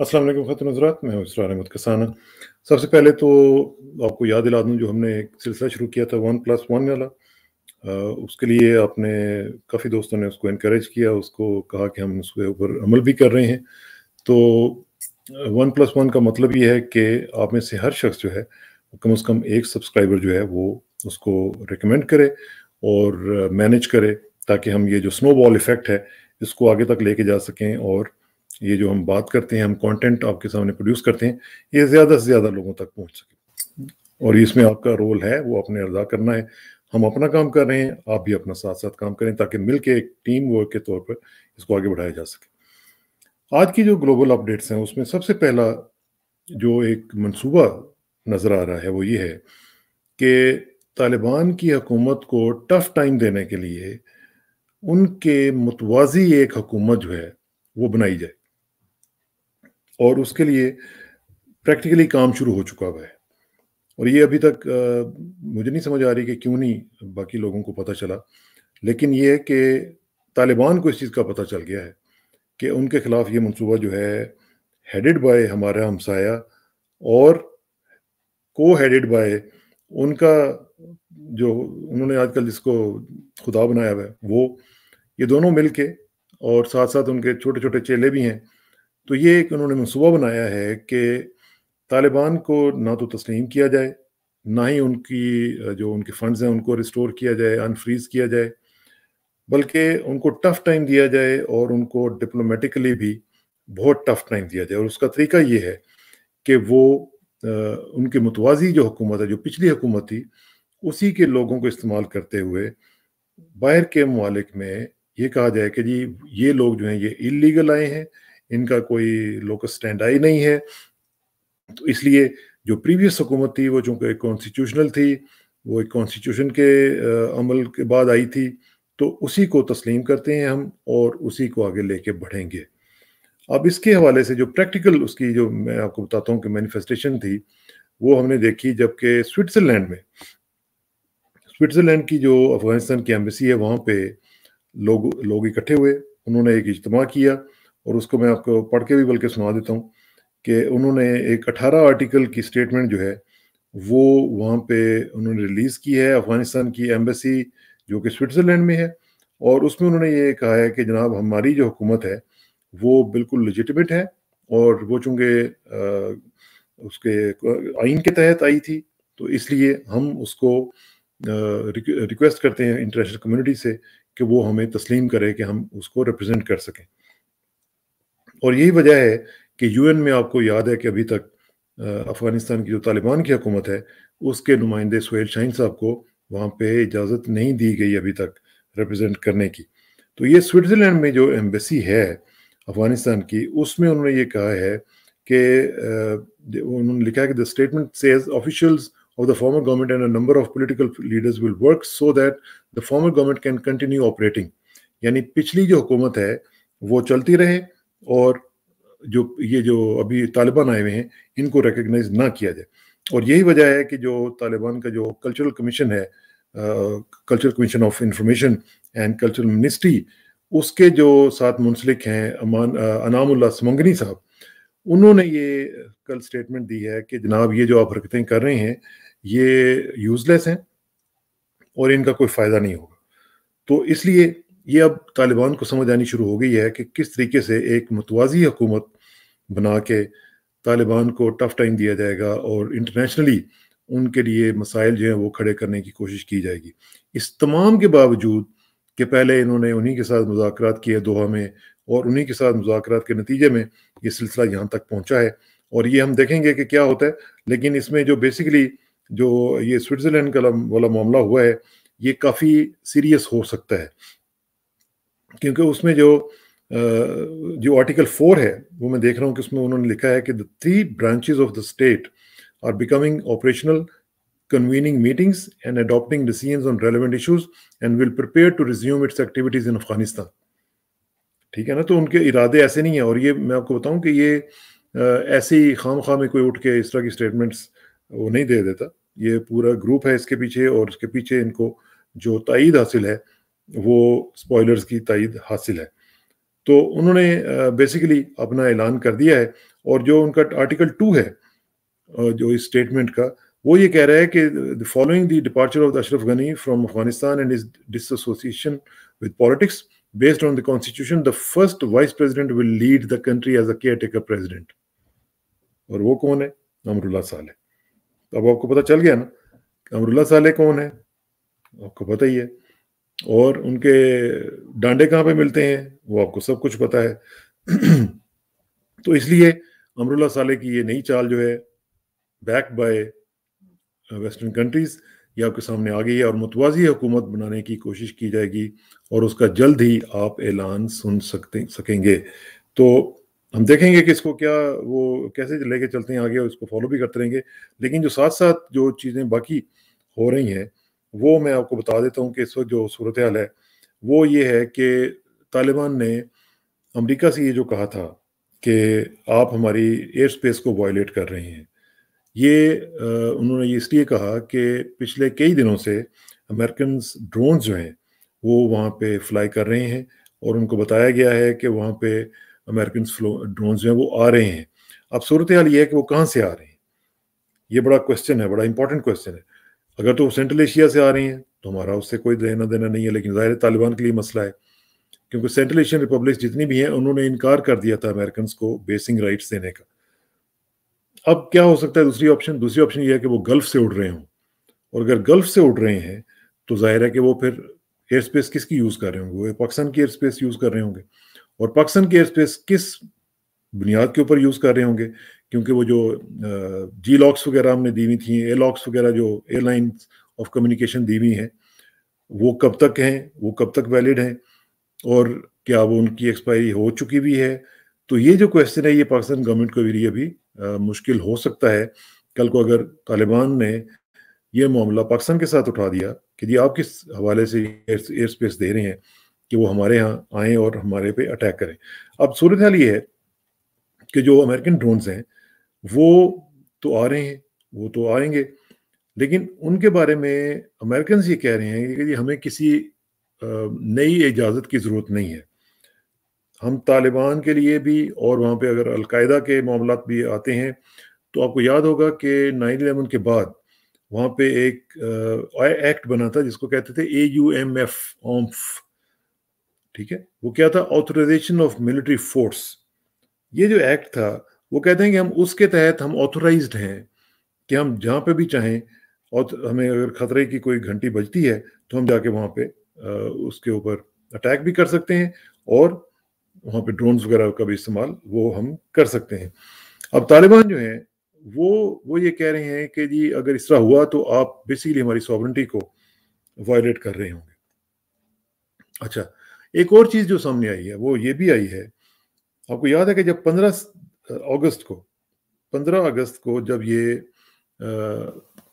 असलम ख़तम हजरात मैं इसरार अहमद कसाना सबसे पहले तो आपको याद दिला दूँ जो हमने एक सिलसिला शुरू किया था वन प्लस वन वाला उसके लिए आपने काफ़ी दोस्तों ने उसको इनक्रेज किया उसको कहा कि हम उसके ऊपर अमल भी कर रहे हैं तो वन प्लस वन का मतलब ये है कि आप में से हर शख्स जो है कम अज़ कम एक सब्सक्राइबर जो है वो उसको रिकमेंड करे और मैनेज करें ताकि हम ये जो स्नो बॉल इफेक्ट है इसको आगे तक लेके जा सकें और ये जो हम बात करते हैं हम कंटेंट आपके सामने प्रोड्यूस करते हैं ये ज़्यादा से ज़्यादा लोगों तक पहुंच सके और इसमें आपका रोल है वो आपने अदा करना है हम अपना काम कर रहे हैं आप भी अपना साथ साथ काम करें ताकि मिल के एक टीम वर्क के तौर पर इसको आगे बढ़ाया जा सके आज की जो ग्लोबल अपडेट्स हैं उसमें सबसे पहला जो एक मनसूबा नज़र आ रहा है वो ये है कि तालिबान की हकूमत को टफ टाइम देने के लिए उनके मुतवाजी एक हकूमत जो है वो बनाई जाए और उसके लिए प्रैक्टिकली काम शुरू हो चुका हुआ है और ये अभी तक आ, मुझे नहीं समझ आ रही कि क्यों नहीं बाकी लोगों को पता चला लेकिन ये है कि तालिबान को इस चीज़ का पता चल गया है कि उनके ख़िलाफ़ ये मनसूबा जो है हेडेड बाय हमारा हमसाया और को हेडेड बाय उनका जो उन्होंने आजकल जिसको खुदा बनाया हुआ है वो ये दोनों मिल के और साथ साथ उनके छोटे छोटे चेले भी हैं तो ये एक उन्होंने मनसूबा बनाया है कि तालिबान को ना तो तस्लीम किया जाए ना ही उनकी जो उनके फंड्स हैं उनको रिस्टोर किया जाए अनफ्रीज किया जाए बल्कि उनको टफ टाइम दिया जाए और उनको डिप्लोमेटिकली भी बहुत टफ टाइम दिया जाए और उसका तरीका ये है कि वो उनकी मुतवाजी जो हुकूमत है जो पिछली हुकूमत थी उसी के लोगों को इस्तेमाल करते हुए बाहर के ममालिक में ये कहा जाए कि जी ये लोग जो हैं ये इलीगल आए हैं इनका कोई लोकल स्टैंड आई नहीं है तो इसलिए जो प्रीवियस हुकूमत थी वो चूँकि कॉन्स्टिट्यूशनल थी वो एक कॉन्स्टिट्यूशन के आ, अमल के बाद आई थी तो उसी को तस्लीम करते हैं हम और उसी को आगे लेके बढ़ेंगे अब इसके हवाले से जो प्रैक्टिकल उसकी जो मैं आपको बताता हूँ कि मैनिफेस्टेशन थी वो हमने देखी जबकि स्विट्ज़रलैंड में स्विट्ज़रलैंड की जो अफगानिस्तान की एम्बेसी है वहाँ पे लोग लोग इकट्ठे हुए उन्होंने एक इजतमा किया और उसको मैं आपको पढ़ के भी बल्कि सुना देता हूँ कि उन्होंने एक 18 आर्टिकल की स्टेटमेंट जो है वो वहाँ पे उन्होंने रिलीज़ की है अफगानिस्तान की एम्बेसी जो कि स्विट्ज़रलैंड में है और उसमें उन्होंने ये कहा है कि जनाब हमारी जो हुकूमत है वो बिल्कुल लजिटमेट है और वो चूँकि उसके आइन के तहत आई थी तो इसलिए हम उसको रिक्वेस्ट करते हैं इंटरनेशनल कम्युनिटी से कि वो हमें तस्लीम करे कि हम उसको रिप्रेजेंट कर सकें और यही वजह है कि यूएन में आपको याद है कि अभी तक अफ़गानिस्तान की जो तालिबान की हुकूमत है उसके नुमाइंदे सुहेल शाहीन साहब को वहाँ पे इजाज़त नहीं दी गई अभी तक रिप्रेजेंट करने की तो ये स्विट्ज़रलैंड में जो एम्बेसी है अफ़गानिस्तान की उसमें उन्होंने ये कहा है कि उन्होंने लिखा है कि the statement says officials of the former government and a number of political leaders will work so that the former government can continue operating यानी पिछली जो हुकूमत है वो चलती रहे और जो ये जो अभी तालिबान आए हुए हैं इनको रिकग्नाइज ना किया जाए और यही वजह है कि जो तालिबान का जो कल्चरल कमीशन है cultural commission of information and cultural ministry उसके जो साथ मुंसलिक हैं अमान अनामुल्ला समंगनी साहब उन्होंने ये कल स्टेटमेंट दी है कि जनाब ये जो आप हरकतें कर रहे हैं ये यूजलेस हैं और इनका कोई फ़ायदा नहीं होगा तो इसलिए ये अब तालिबान को समझ आनी शुरू हो गई है कि किस तरीके से एक मतवाज़ी हुकूमत बना के तालिबान को टफ टाइम दिया जाएगा और इंटरनेशनली उनके लिए मसाइल जो हैं वो खड़े करने की कोशिश की जाएगी इस तमाम के बावजूद कि पहले इन्होंने उन्हीं के साथ मुजाकर किए दोहा में और उन्हीं के साथ मुजाकर के नतीजे में ये सिलसिला यहाँ तक पहुँचा है और ये हम देखेंगे कि क्या होता है लेकिन इसमें जो बेसिकली जो ये स्विट्जरलैंड का वाला मामला हुआ है ये काफ़ी सीरियस हो सकता है क्योंकि उसमें जो जो आर्टिकल फोर है वो मैं देख रहा हूँ कि उसमें उन्होंने लिखा है कि the three branches of the state are becoming operational convening meetings and adopting decision on relevant issues and will prepare to resume its activities in Afghanistan ठीक है ना तो उनके इरादे ऐसे नहीं है और ये मैं आपको बताऊं कि ये ऐसे ही खाम खा में कोई उठ के इस तरह की स्टेटमेंट्स वो नहीं दे देता ये पूरा ग्रुप है इसके पीछे और इसके पीछे इनको जो तइद हासिल है वो स्पॉयलर्स की तइद हासिल है तो उन्होंने बेसिकली अपना ऐलान कर दिया है और जो उनका आर्टिकल टू है जो इस स्टेटमेंट का वो ये कह रहा है कि following the departure of the Ashraf Ghani from Afghanistan and is dissociation with politics on the constitution the first vice president will lead the country as a caretaker president और वो कौन है अमरुल्ला है अब आपको पता चल गया ना अमरुल्ला साले कौन है आपको पता ही है और उनके डांडे कहाँ पे मिलते हैं वो आपको सब कुछ पता है तो इसलिए अमरुल्ला साले की ये नई चाल जो है बैक बाय वेस्टर्न कंट्रीज ये आपके सामने आ गई है और मुतवाजी हुकूमत बनाने की कोशिश की जाएगी और उसका जल्द ही आप ऐलान सुन सकते सकेंगे तो हम देखेंगे कि इसको क्या वो कैसे लेके चलते हैं आगे और इसको फॉलो भी करते रहेंगे लेकिन जो साथ साथ जो चीज़ें बाकी हो रही हैं वो मैं आपको बता देता हूँ कि इस वक्त जो सूरत हाल है वो ये है कि तालिबान ने अमेरिका से ये जो कहा था कि आप हमारी एयर स्पेस को वायलेट कर रहे हैं ये उन्होंने ये इसलिए कहा कि पिछले कई दिनों से अमेरिकन ड्रोन जो हैं वो वहाँ पे फ्लाई कर रहे हैं और उनको बताया गया है कि वहाँ पे अमेरिकन ड्रोन जो है वो आ रहे हैं अब सूरत हाल ये है कि वो कहाँ से आ रहे हैं ये बड़ा क्वेश्चन है बड़ा इंपॉर्टेंट क्वेश्चन है अगर तो सेंट्रल एशिया से आ रहे हैं तो हमारा उससे कोई देना देना नहीं है लेकिन ज़ाहिर तालिबान के लिए मसला है क्योंकि सेंट्रल एशियन रिपब्लिक जितनी भी हैं उन्होंने इनकार कर दिया था अमेरिकन को बेसिंग राइट्स देने का अब क्या हो सकता है दूसरी ऑप्शन दूसरी ऑप्शन ये है कि वो गल्फ से उड़ रहे हों और अगर गल्फ से उड़ रहे हैं तो ज़ाहिर है कि वो फिर एयर स्पेस किसकी यूज़ कर रहे होंगे वो पाकिस्तान की एयर स्पेस यूज़ कर रहे होंगे और पाकिस्तान के एयर स्पेस किस बुनियाद के ऊपर यूज़ कर रहे होंगे क्योंकि वो जो जी लॉक्स वगैरह हमने दी हुई थी एयर लॉक्स वगैरह जो एयरलाइन ऑफ कम्युनिकेशन दी हुई हैं वो कब तक हैं वो कब तक वैलिड हैं और क्या वो उनकी एक्सपायरी हो चुकी भी है तो ये जो क्वेश्चन है ये पाकिस्तान गवर्नमेंट को भी अभी मुश्किल हो सकता है कल को अगर तालिबान ने यह मामला पाकिस्तान के साथ उठा दिया कि जी आप किस हवाले से एयर स्पेस दे रहे हैं कि वो हमारे यहाँ आए और हमारे पे अटैक करें अब सूरत हाल ये है कि जो अमेरिकन ड्रोन्स हैं वो तो आ रहे हैं वो तो आएंगे लेकिन उनके बारे में अमेरिकन ये कह रहे हैं कि हमें किसी नई इजाज़त की ज़रूरत नहीं है हम तालिबान के लिए भी और वहाँ पे अगर अलकायदा के मामला भी आते हैं तो आपको याद होगा कि नाइन एलेवन के बाद वहाँ पे एक एक्ट बना था जिसको कहते थे ए यू एम एफ ऑम्फ ठीक है वो क्या था ऑथोराइजेशन ऑफ मिलिट्री फोर्स ये जो एक्ट था वो कहते हैं कि हम उसके तहत हम ऑथोराइज हैं कि हम जहां पे भी चाहें और हमें अगर खतरे की कोई घंटी बजती है तो हम जाके वहां पे उसके ऊपर अटैक भी कर सकते हैं और वहां पे ड्रोन्स वगैरह का भी इस्तेमाल वो हम कर सकते हैं अब तालिबान जो है वो वो ये कह रहे हैं कि जी अगर इस तरह हुआ तो आप बेसिकली हमारी सॉवरेंटी को वायलेट कर रहे होंगे अच्छा एक और चीज जो सामने आई है वो ये भी आई है आपको याद है कि जब 15 अगस्त को 15 अगस्त को जब ये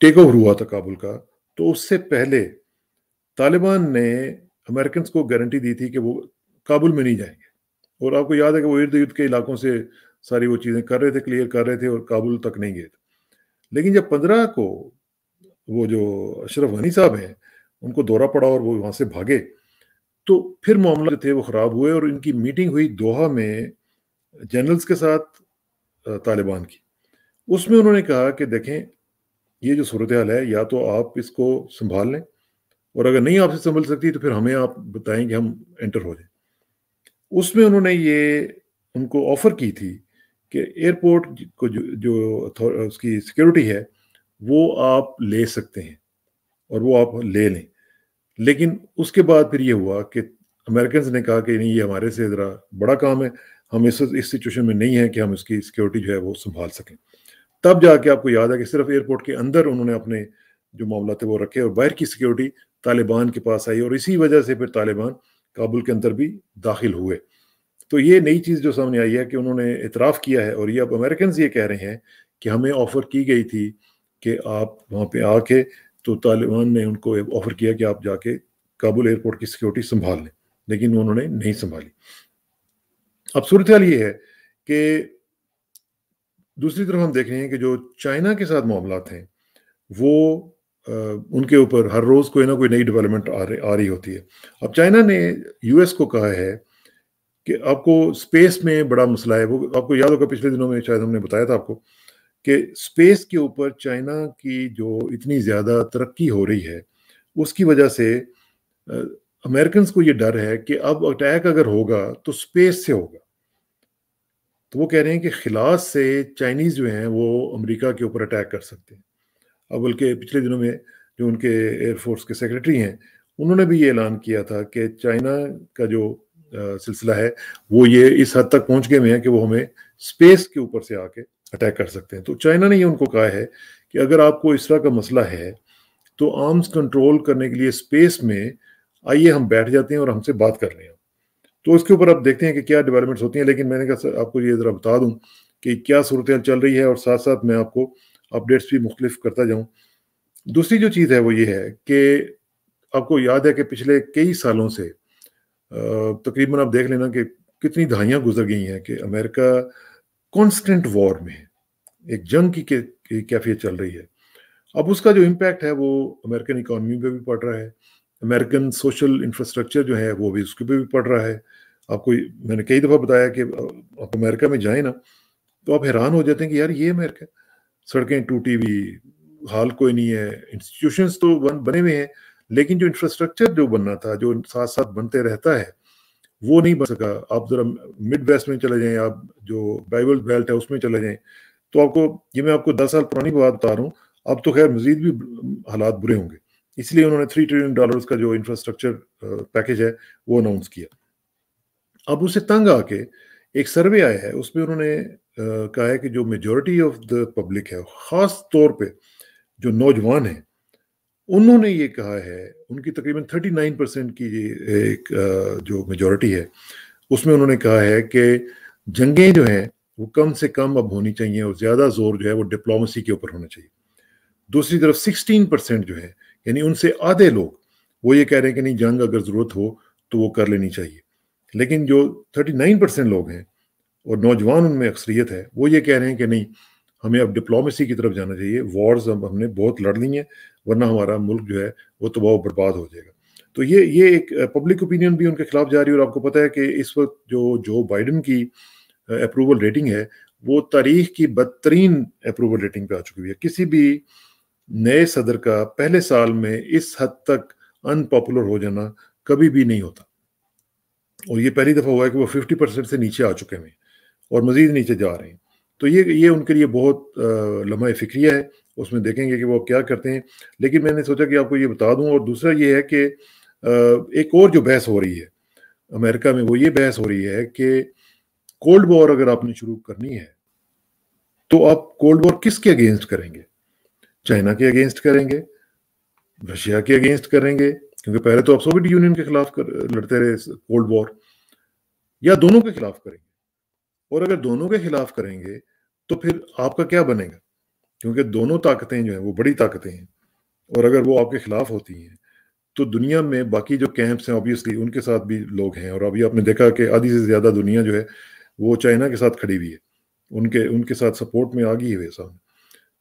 टेक ओवर हुआ था काबुल का तो उससे पहले तालिबान ने अमेरिकन को गारंटी दी थी कि वो काबुल में नहीं जाएंगे और आपको याद है कि वो इर्द गिर्द के इलाकों से सारी वो चीज़ें कर रहे थे क्लियर कर रहे थे और काबुल तक नहीं गए थे लेकिन जब पंद्रह को वो जो अशरफ गनी साहब हैं उनको दौरा पड़ा और वो वहाँ से भागे तो फिर मामला जो थे वो ख़राब हुए और इनकी मीटिंग हुई दोहा में जनरल्स के साथ तालिबान की उसमें उन्होंने कहा कि देखें ये जो सूरत हाल है या तो आप इसको संभाल लें और अगर नहीं आपसे संभल सकती तो फिर हमें आप बताएं कि हम एंटर हो जाए उसमें उन्होंने ये उनको ऑफ़र की थी कि एयरपोर्ट को जो जो उसकी सिक्योरिटी है वो आप ले सकते हैं और वो आप ले लें लेकिन उसके बाद फिर ये हुआ कि अमेरिकन ने कहा कि नहीं ये हमारे से ज़रा बड़ा काम है हम इस इस सिचुएशन में नहीं है कि हम इसकी सिक्योरिटी जो है वो संभाल सकें तब जाके आपको याद है कि सिर्फ एयरपोर्ट के अंदर उन्होंने अपने जो मामला थे वो रखे और बाहर की सिक्योरिटी तालिबान के पास आई और इसी वजह से फिर तालिबान काबुल के अंदर भी दाखिल हुए तो ये नई चीज़ जो सामने आई है कि उन्होंने इतराफ़ किया है और ये अब अमेरिकन ये कह रहे हैं कि हमें ऑफ़र की गई थी कि आप वहाँ पे आके तो तालिबान ने उनको ऑफ़र किया कि आप जाके काबुल एयरपोर्ट की सिक्योरिटी संभाल लें लेकिन उन्होंने नहीं संभाली अब सूरत हाल ये है कि दूसरी तरफ हम देख रहे हैं कि जो चाइना के साथ मामला हैं वो आ, उनके ऊपर हर रोज़ कोई ना कोई नई डेवलपमेंट आ रही आ रही होती है अब चाइना ने यूएस को कहा है कि आपको स्पेस में बड़ा मसला है वो आपको याद होगा पिछले दिनों में शायद हमने बताया था आपको कि स्पेस के ऊपर चाइना की जो इतनी ज़्यादा तरक्की हो रही है उसकी वजह से अमेरिकन को ये डर है कि अब अटैक अगर होगा तो स्पेस से होगा तो वो कह रहे हैं कि खिलास से चाइनीज़ जो हैं वो अमेरिका के ऊपर अटैक कर सकते हैं अब बल्कि पिछले दिनों में जो उनके एयरफोर्स के सेक्रेटरी हैं उन्होंने भी ये ऐलान किया था कि चाइना का जो सिलसिला है वो ये इस हद तक पहुंच गए हुए हैं कि वो हमें स्पेस के ऊपर से आके अटैक कर सकते हैं तो चाइना ने ये उनको कहा है कि अगर आपको इस तरह का मसला है तो आर्म्स कंट्रोल करने के लिए स्पेस में आइए हम बैठ जाते हैं और हमसे बात कर रहे हैं तो इसके ऊपर आप देखते हैं कि क्या डेवलपमेंट्स होती हैं लेकिन मैंने कहा आपको ये ज़रा बता दूँ कि क्या सूरत चल रही है और साथ साथ मैं आपको अपडेट्स भी मुख्तफ करता जाऊँ दूसरी जो चीज़ है वो ये है कि आपको याद है कि पिछले कई सालों से तकरीबन आप देख लेना कि कितनी दहाइयाँ गुजर गई हैं कि अमेरिका कॉन्स्टेंट वॉर में है एक जंग की कैफियत चल रही है अब उसका जो इम्पैक्ट है वो अमेरिकन इकोनॉमी पे भी पड़ रहा है अमेरिकन सोशल इंफ्रास्ट्रक्चर जो है वो भी उसके पे भी पड़ रहा है आपको मैंने कई दफ़ा बताया कि आप अमेरिका में जाए ना तो आप हैरान हो जाते हैं कि यार ये अमेरिका सड़कें टूटी हुई हाल कोई नहीं है इंस्टीट्यूशंस तो बन बने हुए हैं लेकिन जो इंफ्रास्ट्रक्चर जो बनना था जो साथ साथ बनते रहता है वो नहीं बन सका आप जरा मिड वेस्ट में चले जाएं आप जो बाइबल बेल्ट है उसमें चले जाएं तो आपको ये मैं आपको दस साल पुरानी बात बता रहा हूँ अब तो खैर मजीद भी हालात बुरे होंगे इसलिए उन्होंने थ्री ट्रिलियन डॉलर का जो इंफ्रास्ट्रक्चर पैकेज है वो अनाउंस किया अब उसे तंग आके एक सर्वे आया है उसमें उन्होंने कहा है कि जो मेजोरिटी ऑफ द पब्लिक है ख़ास तौर पे जो नौजवान हैं उन्होंने ये कहा है उनकी तकरीबन 39 परसेंट की एक जो मेजोरिटी है उसमें उन्होंने कहा है कि जंगें जो हैं वो कम से कम अब होनी चाहिए और ज़्यादा जोर जो है वो डिप्लोमेसी के ऊपर होना चाहिए दूसरी तरफ 16 परसेंट जो है यानी उनसे आधे लोग वो ये कह रहे हैं कि नहीं जंग अगर ज़रूरत हो तो वो कर लेनी चाहिए लेकिन जो 39 परसेंट लोग हैं और नौजवान उनमें अक्सरियत है वो ये कह रहे हैं कि नहीं हमें अब डिप्लोमेसी की तरफ जाना चाहिए वॉर्स अब हमने बहुत लड़ ली हैं वरना हमारा मुल्क जो है वो तबाह बर्बाद हो जाएगा तो ये ये एक पब्लिक ओपिनियन भी उनके खिलाफ जा रही है और आपको पता है कि इस वक्त जो जो बाइडन की अप्रूवल रेटिंग है वो तारीख की बदतरीन अप्रूवल रेटिंग पे आ चुकी है किसी भी नए सदर का पहले साल में इस हद तक अनपॉपुलर हो जाना कभी भी नहीं होता और ये पहली दफ़ा हुआ है कि वो फिफ्टी परसेंट से नीचे आ चुके हैं और मज़ीद नीचे जा रहे हैं तो ये ये उनके लिए बहुत लम्बा फिक्रिया है उसमें देखेंगे कि वो क्या करते हैं लेकिन मैंने सोचा कि आपको ये बता दूं और दूसरा ये है कि एक और जो बहस हो रही है अमेरिका में वो ये बहस हो रही है कि कोल्ड वॉर अगर आपने शुरू करनी है तो आप कोल्ड वॉर किसके अगेंस्ट करेंगे चाइना के अगेंस्ट करेंगे रशिया के अगेंस्ट करेंगे क्योंकि पहले तो आप सोवियत यूनियन के खिलाफ कर, लड़ते रहे कोल्ड वॉर या दोनों के खिलाफ करेंगे और अगर दोनों के खिलाफ करेंगे तो फिर आपका क्या बनेगा क्योंकि दोनों ताकतें जो हैं वो बड़ी ताकतें हैं और अगर वो आपके खिलाफ होती हैं तो दुनिया में बाकी जो कैंप्स हैं ऑब्वियसली उनके साथ भी लोग हैं और अभी आपने देखा कि आधी से ज़्यादा दुनिया जो है वो चाइना के साथ खड़ी हुई है उनके उनके साथ सपोर्ट में आ गई है सामने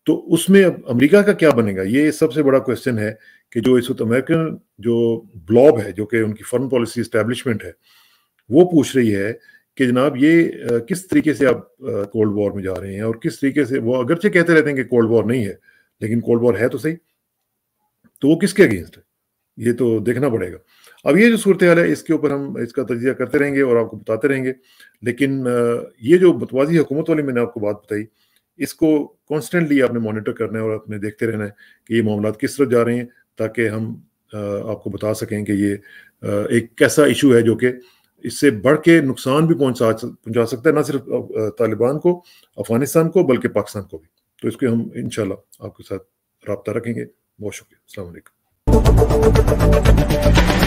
तो उसमें अब अमरीका का क्या बनेगा ये सबसे बड़ा क्वेश्चन है कि जो इस वक्त अमेरिकन जो ब्लॉब है जो कि उनकी फॉरन पॉलिसी इस्टेब्लिशमेंट है वो पूछ रही है कि जनाब ये किस तरीके से आप कोल्ड वॉर में जा रहे हैं और किस तरीके से वो अगरचे कहते रहते हैं कि कोल्ड वॉर नहीं है लेकिन कोल्ड वॉर है तो सही तो वो किसके अगेंस्ट है ये तो देखना पड़ेगा अब ये जो सूरत हाल है इसके ऊपर हम इसका तजिया करते रहेंगे और आपको बताते रहेंगे लेकिन ये जो बतवाजी हुकूमत वाली मैंने आपको बात बताई इसको कॉन्स्टेंटली आपने मॉनिटर करना है और आपने देखते रहना है कि ये मामला किस तरफ जा रहे हैं ताकि हम आपको बता सकें कि ये एक कैसा इशू है जो कि इससे बढ़ के नुकसान भी पहुंचा पहुंचा सकता है ना सिर्फ तालिबान को अफगानिस्तान को बल्कि पाकिस्तान को भी तो इसके हम इनशाला आपके साथ रबता रखेंगे बहुत शुक्रिया अलैक्म